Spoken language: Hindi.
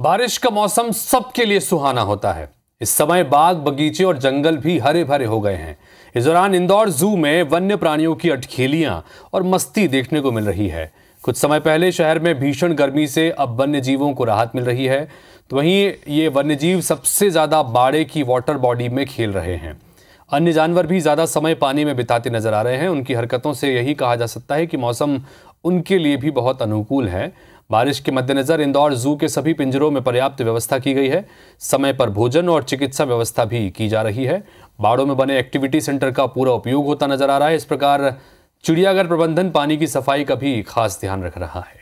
बारिश का मौसम सबके लिए सुहाना होता है इस समय बाग बगीचे और जंगल भी हरे भरे हो गए हैं इस दौरान इंदौर जू में वन्य प्राणियों की अटखेलियां और मस्ती देखने को मिल रही है कुछ समय पहले शहर में भीषण गर्मी से अब वन्य जीवों को राहत मिल रही है तो वहीं ये वन्य जीव सबसे ज़्यादा बाड़े की वाटर बॉडी में खेल रहे हैं अन्य जानवर भी ज़्यादा समय पानी में बिताते नजर आ रहे हैं उनकी हरकतों से यही कहा जा सकता है कि मौसम उनके लिए भी बहुत अनुकूल है बारिश के मद्देनजर इंदौर जू के सभी पिंजरों में पर्याप्त व्यवस्था की गई है समय पर भोजन और चिकित्सा व्यवस्था भी की जा रही है बाड़ों में बने एक्टिविटी सेंटर का पूरा उपयोग होता नजर आ रहा है इस प्रकार चिड़ियाघर प्रबंधन पानी की सफाई का भी खास ध्यान रख रहा है